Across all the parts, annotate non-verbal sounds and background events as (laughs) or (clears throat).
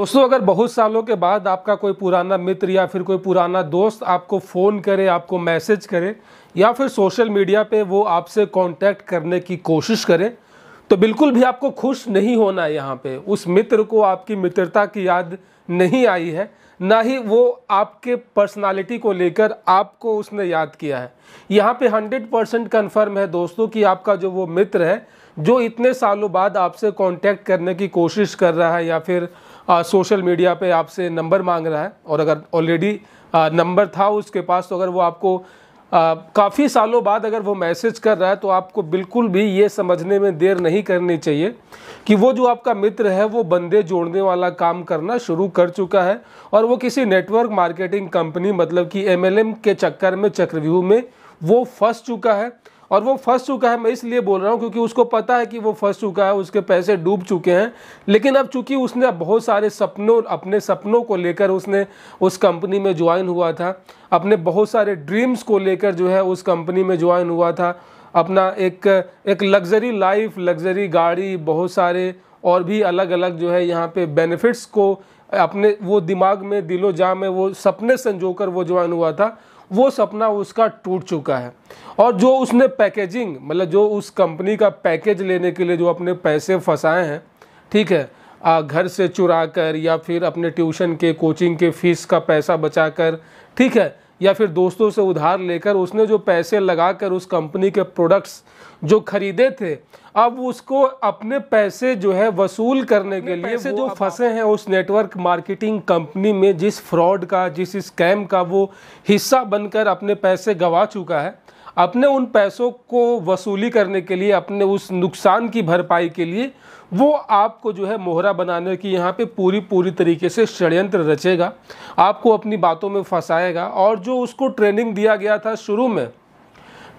दोस्तों अगर बहुत सालों के बाद आपका कोई पुराना मित्र या फिर कोई पुराना दोस्त आपको फ़ोन करे आपको मैसेज करे या फिर सोशल मीडिया पे वो आपसे कांटेक्ट करने की कोशिश करे तो बिल्कुल भी आपको खुश नहीं होना है यहाँ पे उस मित्र को आपकी मित्रता की याद नहीं आई है ना ही वो आपके पर्सनालिटी को लेकर आपको उसने याद किया है यहाँ पे 100 परसेंट कन्फर्म है दोस्तों कि आपका जो वो मित्र है जो इतने सालों बाद आपसे कांटेक्ट करने की कोशिश कर रहा है या फिर सोशल मीडिया पे आपसे नंबर मांग रहा है और अगर ऑलरेडी नंबर था उसके पास तो अगर वो आपको काफ़ी सालों बाद अगर वो मैसेज कर रहा है तो आपको बिल्कुल भी ये समझने में देर नहीं करनी चाहिए कि वो जो आपका मित्र है वो बंदे जोड़ने वाला काम करना शुरू कर चुका है और वो किसी नेटवर्क मार्केटिंग कंपनी मतलब कि एमएलएम के चक्कर में चक्रव्यूह में वो फंस चुका है और वो फंस चुका है मैं इसलिए बोल रहा हूँ क्योंकि उसको पता है कि वो फंस चुका है उसके पैसे डूब चुके हैं लेकिन अब चूंकि उसने बहुत सारे सपनों अपने सपनों को लेकर उसने उस कंपनी में ज्वाइन हुआ था अपने बहुत सारे ड्रीम्स को लेकर जो है उस कंपनी में ज्वाइन हुआ था अपना एक एक लग्जरी लाइफ लग्जरी गाड़ी बहुत सारे और भी अलग अलग जो है यहाँ पे बेनिफिट्स को अपने वो दिमाग में दिलो जाम में वो सपने संजो कर वो ज्वाइन हुआ था वो सपना उसका टूट चुका है और जो उसने पैकेजिंग मतलब जो उस कंपनी का पैकेज लेने के लिए जो अपने पैसे फंसाए हैं ठीक है आ, घर से चुरा कर या फिर अपने ट्यूशन के कोचिंग के फीस का पैसा बचा कर ठीक है या फिर दोस्तों से उधार लेकर उसने जो पैसे लगाकर उस कंपनी के प्रोडक्ट्स जो खरीदे थे अब उसको अपने पैसे जो है वसूल करने के लिए पैसे जो फंसे हैं उस नेटवर्क मार्केटिंग कंपनी में जिस फ्रॉड का जिस स्कैम का वो हिस्सा बनकर अपने पैसे गंवा चुका है अपने उन पैसों को वसूली करने के लिए अपने उस नुकसान की भरपाई के लिए वो आपको जो है मोहरा बनाने की यहाँ पे पूरी पूरी तरीके से षड्यंत्र रचेगा आपको अपनी बातों में फंसाएगा और जो उसको ट्रेनिंग दिया गया था शुरू में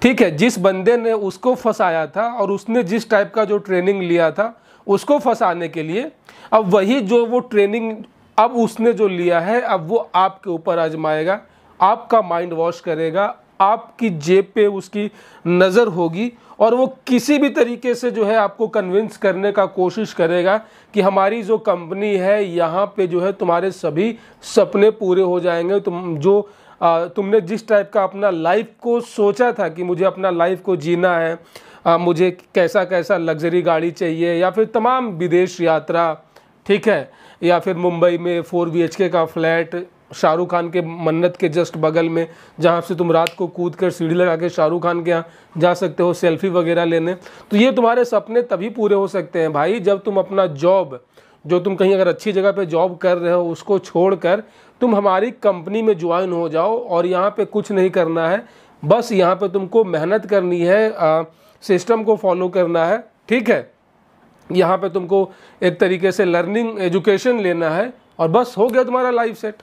ठीक है जिस बंदे ने उसको फंसाया था और उसने जिस टाइप का जो ट्रेनिंग लिया था उसको फंसाने के लिए अब वही जो वो ट्रेनिंग अब उसने जो लिया है अब वो आपके ऊपर आजमाएगा आपका माइंड वॉश करेगा आपकी जेब पे उसकी नज़र होगी और वो किसी भी तरीके से जो है आपको कन्विंस करने का कोशिश करेगा कि हमारी जो कंपनी है यहाँ पे जो है तुम्हारे सभी सपने पूरे हो जाएंगे तुम जो आ, तुमने जिस टाइप का अपना लाइफ को सोचा था कि मुझे अपना लाइफ को जीना है आ, मुझे कैसा कैसा लग्जरी गाड़ी चाहिए या फिर तमाम विदेश यात्रा ठीक है या फिर मुंबई में फोर बी का फ्लैट शाहरुख खान के मन्नत के जस्ट बगल में जहाँ से तुम रात को कूद कर सीढ़ी लगा के शाहरुख खान के यहाँ जा सकते हो सेल्फी वगैरह लेने तो ये तुम्हारे सपने तभी पूरे हो सकते हैं भाई जब तुम अपना जॉब जो तुम कहीं अगर अच्छी जगह पे जॉब कर रहे हो उसको छोड़कर तुम हमारी कंपनी में ज्वाइन हो जाओ और यहाँ पे कुछ नहीं करना है बस यहाँ पे तुमको मेहनत करनी है आ, सिस्टम को फॉलो करना है ठीक है यहाँ पे तुमको एक तरीके से लर्निंग एजुकेशन लेना है और बस हो गया तुम्हारा लाइफ सेट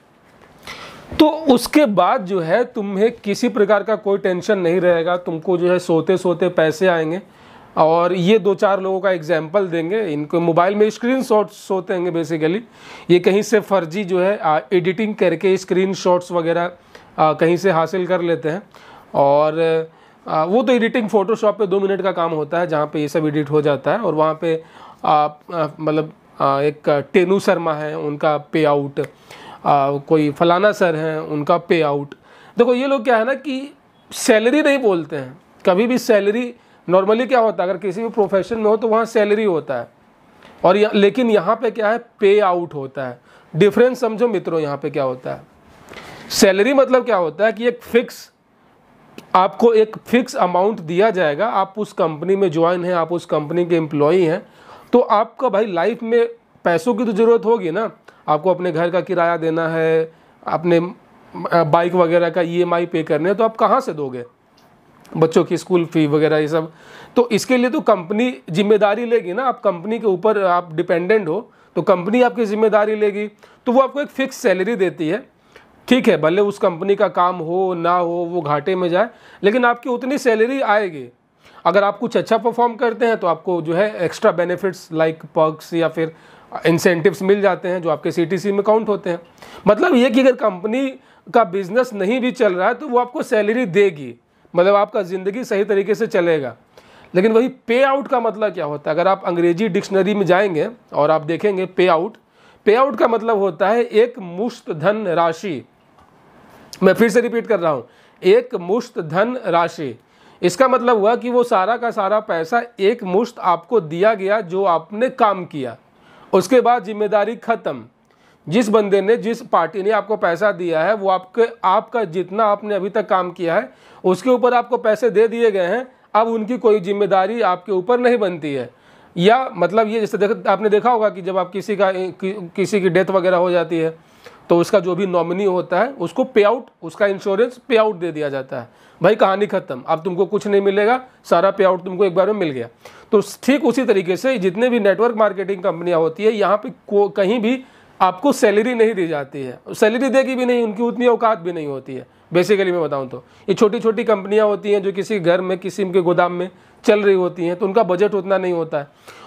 तो उसके बाद जो है तुम्हें किसी प्रकार का कोई टेंशन नहीं रहेगा तुमको जो है सोते सोते पैसे आएंगे और ये दो चार लोगों का एग्जाम्पल देंगे इनको मोबाइल में स्क्रीन शॉट्स होते हैं बेसिकली ये कहीं से फर्जी जो है आ, एडिटिंग करके स्क्रीन शॉट्स वगैरह कहीं से हासिल कर लेते हैं और आ, वो तो एडिटिंग फ़ोटोशॉप पे दो मिनट का काम होता है जहाँ पे ये सब एडिट हो जाता है और वहाँ पे आप मतलब एक टेनू शर्मा है उनका पे आउट आ, कोई फलाना सर हैं उनका पे आउट देखो ये लोग क्या है ना कि सैलरी नहीं बोलते हैं कभी भी सैलरी नॉर्मली क्या होता है अगर किसी भी प्रोफेशन में हो तो वहाँ सैलरी होता है और यह, लेकिन यहाँ पे क्या है पे आउट होता है डिफरेंस समझो मित्रों यहाँ पे क्या होता है सैलरी मतलब क्या होता है कि एक फिक्स आपको एक फिक्स अमाउंट दिया जाएगा आप उस कंपनी में ज्वाइन हैं आप उस कंपनी के एम्प्लॉई हैं तो आपका भाई लाइफ में पैसों की तो ज़रूरत होगी ना आपको अपने घर का किराया देना है अपने बाइक वगैरह का ईएमआई e पे करने है तो आप कहाँ से दोगे बच्चों की स्कूल फ़ी वगैरह ये सब तो इसके लिए तो कंपनी जिम्मेदारी लेगी ना आप कंपनी के ऊपर आप डिपेंडेंट हो तो कंपनी आपकी ज़िम्मेदारी लेगी तो वो आपको एक फ़िक्स सैलरी देती है ठीक है भले उस कंपनी का काम हो ना हो वो घाटे में जाए लेकिन आपकी उतनी सैलरी आएगी अगर आप कुछ अच्छा परफॉर्म करते हैं तो आपको जो है एक्स्ट्रा बेनिफिट्स लाइक पर्क्स या फिर इंसेंटिव्स मिल जाते हैं जो आपके सी में काउंट होते हैं मतलब ये कि अगर कंपनी का बिजनेस नहीं भी चल रहा है तो वो आपको सैलरी देगी मतलब आपका ज़िंदगी सही तरीके से चलेगा लेकिन वही पे आउट का मतलब क्या होता है अगर आप अंग्रेजी डिक्शनरी में जाएंगे और आप देखेंगे पे आउट पे आउट का मतलब होता है एक मुश्त धन राशि मैं फिर से रिपीट कर रहा हूँ एक मुश्त धन राशि इसका मतलब हुआ कि वो सारा का सारा पैसा एक मुश्त आपको दिया गया जो आपने काम किया उसके बाद जिम्मेदारी ख़त्म जिस बंदे ने जिस पार्टी ने आपको पैसा दिया है वो आपके आपका जितना आपने अभी तक काम किया है उसके ऊपर आपको पैसे दे दिए गए हैं अब उनकी कोई जिम्मेदारी आपके ऊपर नहीं बनती है या मतलब ये जैसे देख आपने देखा होगा कि जब आप किसी का कि, किसी की डेथ वगैरह हो जाती है तो उसका जो भी नॉमिनी होता है उसको पे आउट उसका इंश्योरेंस पे आउट दे दिया जाता है भाई कहानी खत्म अब तुमको कुछ नहीं मिलेगा सारा पे आउट तुमको एक बार में मिल गया तो ठीक उसी तरीके से जितने भी नेटवर्क मार्केटिंग कंपनियां होती है यहाँ पे कहीं भी आपको सैलरी नहीं दी जाती है सैलरी देगी भी नहीं उनकी उतनी औकात भी नहीं होती है बेसिकली मैं बताऊँ तो ये छोटी छोटी कंपनियाँ होती हैं जो किसी घर में किसी के गोदाम में चल रही होती हैं तो उनका बजट उतना नहीं होता है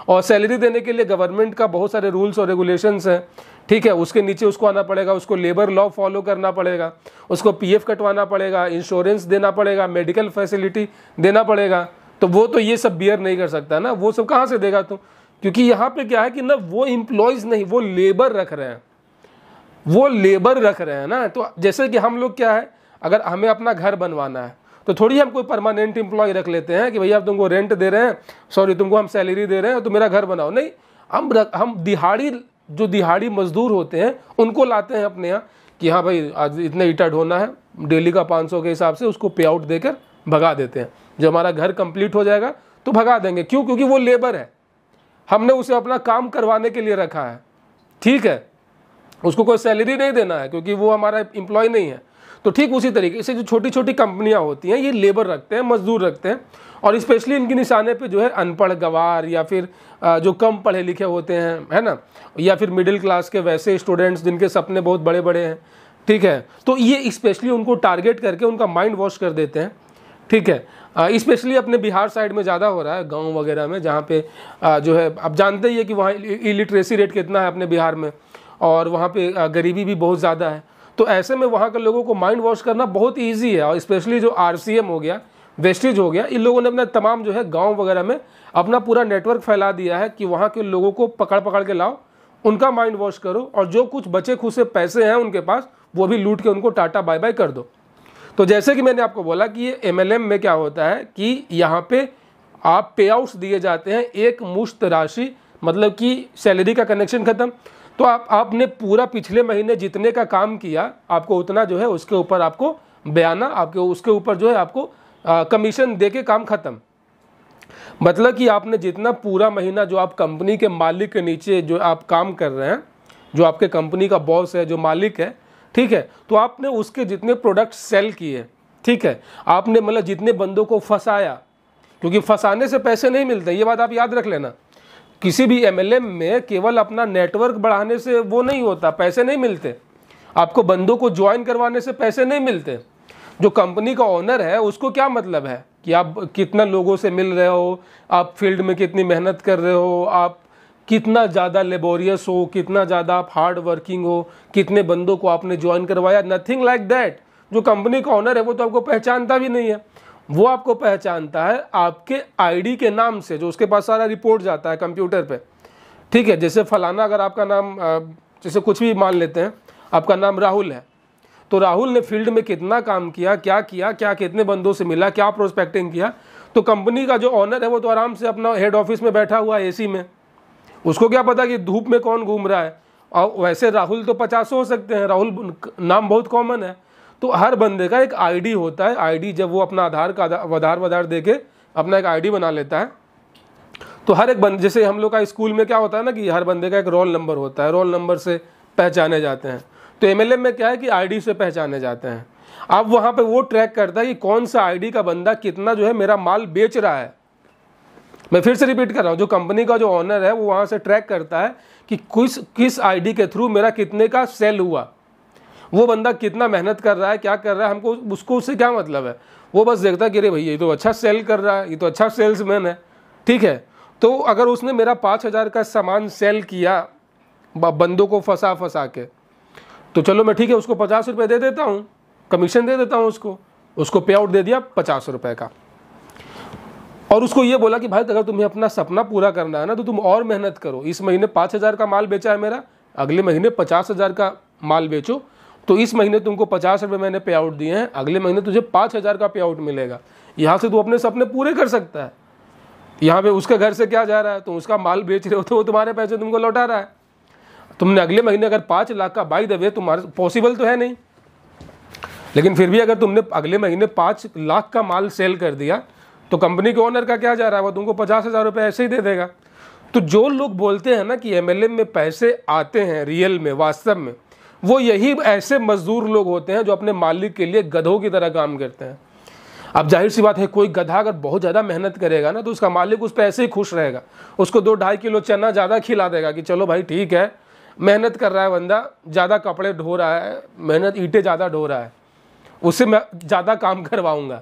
और सैलरी देने के लिए गवर्नमेंट का बहुत सारे रूल्स और रेगुलेशंस हैं ठीक है उसके नीचे उसको आना पड़ेगा उसको लेबर लॉ फॉलो करना पड़ेगा उसको पीएफ कटवाना पड़ेगा इंश्योरेंस देना पड़ेगा मेडिकल फैसिलिटी देना पड़ेगा तो वो तो ये सब बियर नहीं कर सकता ना वो सब कहाँ से देगा तुम क्योंकि यहाँ पे क्या है कि ना वो इम्प्लॉयज़ नहीं वो लेबर रख रहे हैं वो लेबर रख रहे हैं ना तो जैसे कि हम लोग क्या है अगर हमें अपना घर बनवाना है तो थोड़ी हम कोई परमानेंट एम्प्लॉय रख लेते हैं कि भैया आप तुमको रेंट दे रहे हैं सॉरी तुमको हम सैलरी दे रहे हैं तो मेरा घर बनाओ नहीं हम हम दिहाड़ी जो दिहाड़ी मजदूर होते हैं उनको लाते हैं अपने यहाँ कि हाँ भाई आज इतने ईटा ढोना है डेली का 500 के हिसाब से उसको पे आउट देकर भगा देते हैं जब हमारा घर कंप्लीट हो जाएगा तो भगा देंगे क्यों क्योंकि वो लेबर है हमने उसे अपना काम करवाने के लिए रखा है ठीक है उसको कोई सैलरी नहीं देना है क्योंकि वो हमारा एम्प्लॉय नहीं है तो ठीक उसी तरीके से जो छोटी छोटी कंपनियाँ होती हैं ये लेबर रखते हैं मजदूर रखते हैं और स्पेशली इनके निशाने पे जो है अनपढ़ गवार या फिर जो कम पढ़े लिखे होते हैं है ना या फिर मिडिल क्लास के वैसे स्टूडेंट्स जिनके सपने बहुत बड़े बड़े हैं ठीक है तो ये स्पेशली उनको टारगेट करके उनका माइंड वॉश कर देते हैं ठीक है स्पेशली अपने बिहार साइड में ज़्यादा हो रहा है गांव वगैरह में जहाँ पे जो है आप जानते ही है कि वहाँ इलिटरेसी रेट कितना है अपने बिहार में और वहाँ पे गरीबी भी बहुत ज़्यादा है तो ऐसे में वहाँ के लोगों को माइंड वॉश करना बहुत ईजी है और स्पेशली जो आर हो गया वेस्टेज हो गया इन लोगों ने अपना तमाम जो है गांव वगैरह में अपना पूरा नेटवर्क फैला दिया है कि वहाँ के लोगों को पकड़ पकड़ के लाओ उनका माइंड वॉश करो और जो कुछ बचे खुसे पैसे हैं उनके पास वो भी लूट के उनको टाटा बाय बाय कर दो तो जैसे कि मैंने आपको बोला कि ये एमएलएम में क्या होता है कि यहाँ पे आप पे आउट्स दिए जाते हैं एक मुश्त राशि मतलब कि सैलरी का कनेक्शन ख़त्म तो आप आपने पूरा पिछले महीने जितने का काम किया आपको उतना जो है उसके ऊपर आपको बयाना आपके उसके ऊपर जो है आपको कमीशन दे के काम ख़त्म मतलब कि आपने जितना पूरा महीना जो आप कंपनी के मालिक के नीचे जो आप काम कर रहे हैं जो आपके कंपनी का बॉस है जो मालिक है ठीक है तो आपने उसके जितने प्रोडक्ट सेल किए ठीक है आपने मतलब जितने बंदों को फंसाया क्योंकि फंसाने से पैसे नहीं मिलते ये बात आप याद रख लेना किसी भी एमएलएम में केवल अपना नेटवर्क बढ़ाने से वो नहीं होता पैसे नहीं मिलते आपको बंदों को ज्वाइन करवाने से पैसे नहीं मिलते जो कंपनी का ऑनर है उसको क्या मतलब है कि आप कितना लोगों से मिल रहे हो आप फील्ड में कितनी मेहनत कर रहे हो आप कितना ज़्यादा लेबोरियस हो कितना ज़्यादा आप हार्ड वर्किंग हो कितने बंदों को आपने ज्वाइन करवाया नथिंग लाइक दैट जो कंपनी का ऑनर है वो तो आपको पहचानता भी नहीं है वो आपको पहचानता है आपके आईडी के नाम से जो उसके पास सारा रिपोर्ट जाता है कंप्यूटर पे ठीक है जैसे फलाना अगर आपका नाम जैसे कुछ भी मान लेते हैं आपका नाम राहुल है तो राहुल ने फील्ड में कितना काम किया क्या किया क्या कितने बंदों से मिला क्या प्रोस्पेक्टिंग किया तो कंपनी का जो ऑनर है वो तो आराम से अपना हेड ऑफिस में बैठा हुआ है में उसको क्या पता कि धूप में कौन घूम रहा है और वैसे राहुल तो पचासों हो सकते हैं राहुल नाम बहुत कॉमन है तो हर बंदे का एक आईडी होता है आईडी जब वो अपना आधार का आधार वधार दे के अपना एक आईडी बना लेता है तो हर एक बंदे जैसे हम लोग का स्कूल में क्या होता है ना कि हर बंदे का एक रोल नंबर होता है रोल नंबर से पहचाने जाते हैं तो एम में क्या है कि आई से पहचाने जाते हैं अब वहाँ पर वो ट्रैक करता है कि कौन सा आई का बंदा कितना जो है मेरा माल बेच रहा है मैं फिर से रिपीट कर रहा हूँ जो कंपनी का जो ऑनर है वो वहाँ से ट्रैक करता है कि किस किस आईडी के थ्रू मेरा कितने का सेल हुआ वो बंदा कितना मेहनत कर रहा है क्या कर रहा है हमको उसको उससे क्या मतलब है वो बस देखता कि अरे भाई ये तो अच्छा सेल कर रहा है ये तो अच्छा सेल्समैन है ठीक है तो अगर उसने मेरा पाँच हज़ार का सामान सेल किया बंदों को फंसा फंसा के तो चलो मैं ठीक है उसको पचास रुपये दे देता हूँ कमीशन दे देता हूँ उसको उसको पे आउट दे दिया पचास रुपये का और उसको ये बोला कि भाई अगर तुम्हें अपना सपना पूरा करना है ना तो तुम और मेहनत करो इस महीने पाँच हज़ार का माल बेचा है मेरा अगले महीने पचास हज़ार का माल बेचो तो इस महीने तुमको पचास रुपये मैंने पे आउट दिए हैं अगले महीने तुझे पाँच हज़ार का पे आउट मिलेगा यहाँ से तू अपने सपने पूरे कर सकता है यहाँ पे उसके घर से क्या जा रहा है तुम उसका माल बेच रहे हो तो वो तुम्हारे पैसे तुमको लौटा रहा है तुमने अगले महीने अगर पाँच लाख का बाई दबे तुम्हारे पॉसिबल तो है नहीं लेकिन फिर भी अगर तुमने अगले महीने पाँच लाख का माल सेल कर दिया तो कंपनी के ओनर का क्या जा रहा है वो तुमको पचास हज़ार रुपये ऐसे ही दे देगा तो जो लोग बोलते हैं ना कि एम में पैसे आते हैं रियल में वास्तव में वो यही ऐसे मज़दूर लोग होते हैं जो अपने मालिक के लिए गधों की तरह काम करते हैं अब जाहिर सी बात है कोई गधा अगर बहुत ज़्यादा मेहनत करेगा ना तो उसका मालिक उस पर ऐसे ही खुश रहेगा उसको दो ढाई किलो चना ज़्यादा खिला देगा कि चलो भाई ठीक है मेहनत कर रहा है बंदा ज़्यादा कपड़े ढो रहा है मेहनत ईंटें ज़्यादा ढो रहा है उससे मैं ज़्यादा काम (laughs) करवाऊँगा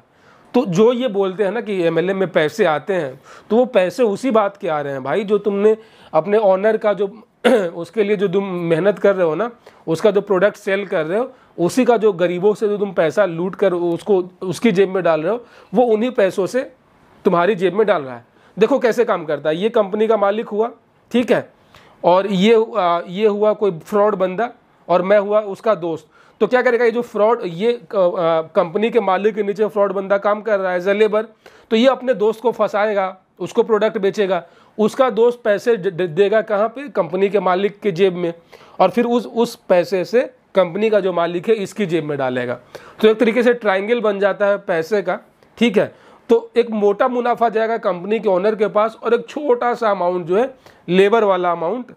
तो जो ये बोलते हैं ना कि एम में पैसे आते हैं तो वो पैसे उसी बात के आ रहे हैं भाई जो तुमने अपने ऑनर का जो (clears throat) उसके लिए जो तुम मेहनत कर रहे हो ना उसका जो प्रोडक्ट सेल कर रहे हो उसी का जो गरीबों से जो तुम पैसा लूट कर उसको उसकी जेब में डाल रहे हो वो उन्हीं पैसों से तुम्हारी जेब में डाल रहा है देखो कैसे काम करता है ये कंपनी का मालिक हुआ ठीक है और ये आ, ये हुआ कोई फ्रॉड बंदा और मैं हुआ उसका दोस्त तो क्या करेगा ये जो फ्रॉड ये कंपनी के मालिक के नीचे फ्रॉड बंदा काम कर रहा है एज लेबर तो ये अपने दोस्त को फंसाएगा उसको प्रोडक्ट बेचेगा उसका दोस्त पैसे देगा कहाँ पे कंपनी के मालिक के जेब में और फिर उस उस पैसे से कंपनी का जो मालिक है इसकी जेब में डालेगा तो एक तरीके से ट्राइंगल बन जाता है पैसे का ठीक है तो एक मोटा मुनाफा जाएगा कंपनी के ओनर के पास और एक छोटा सा अमाउंट जो है लेबर वाला अमाउंट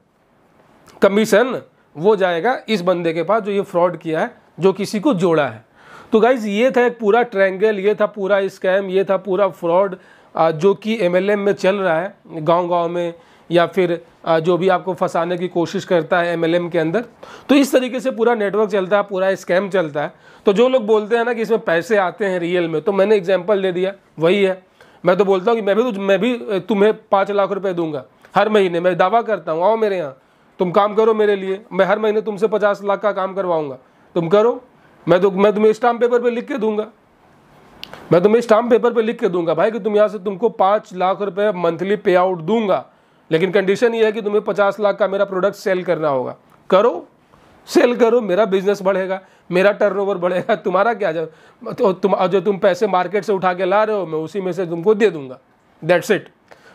कमीशन वो जाएगा इस बंदे के पास जो ये फ्रॉड किया है जो किसी को जोड़ा है तो गाइज ये था एक पूरा ट्रैंगल ये था पूरा स्कैम ये था पूरा फ्रॉड जो कि एमएलएम में चल रहा है गांव-गांव में या फिर जो भी आपको फंसाने की कोशिश करता है एमएलएम के अंदर तो इस तरीके से पूरा नेटवर्क चलता है पूरा स्कैम चलता है तो जो लोग बोलते हैं ना कि इसमें पैसे आते हैं रियल में तो मैंने एग्जाम्पल दे दिया वही है मैं तो बोलता हूँ कि मैं भी मैं भी तुम्हें पाँच लाख रुपये दूंगा हर महीने मैं दावा करता हूँ आओ मेरे यहाँ तुम काम करो मेरे लिए मैं हर महीने तुमसे पचास लाख का काम करवाऊँगा तुम करो मैं तो मैं तुम्हें स्टाम्प पेपर पर लिख के दूंगा मैं तुम्हें स्टाम्प पेपर पे लिख के दूंगा भाई कि तुम यहाँ से तुमको पाँच लाख रुपए मंथली पे आउट दूंगा लेकिन कंडीशन ये है कि तुम्हें पचास लाख का मेरा प्रोडक्ट सेल करना होगा करो सेल करो मेरा बिजनेस बढ़ेगा मेरा टर्नओवर बढ़ेगा तुम्हारा क्या जो तो तुम जो तुम पैसे मार्केट से उठा के ला रहे हो मैं उसी में से तुमको दे दूंगा दैट्स इट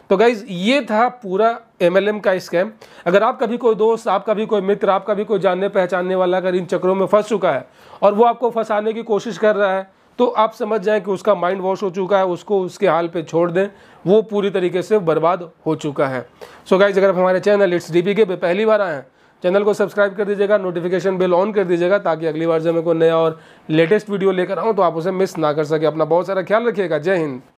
तो गाइज ये था पूरा एम का स्कैम अगर आप कभी कोई दोस्त आपका भी कोई मित्र आपका भी कोई जानने पहचानने वाला अगर इन चक्रों में फंस चुका है और वो आपको फंसाने की कोशिश कर रहा है तो आप समझ जाएं कि उसका माइंड वॉश हो चुका है उसको उसके हाल पे छोड़ दें वो पूरी तरीके से बर्बाद हो चुका है सो so गाइज अगर आप हमारे चैनल इट्स डी के पे पहली बार आए हैं चैनल को सब्सक्राइब कर दीजिएगा नोटिफिकेशन बिल ऑन कर दीजिएगा ताकि अगली बार जब मैं कोई नया और लेटेस्ट वीडियो लेकर आऊँ तो आप उसे मिस ना कर सके अपना बहुत सारा ख्याल रखिएगा जय हिंद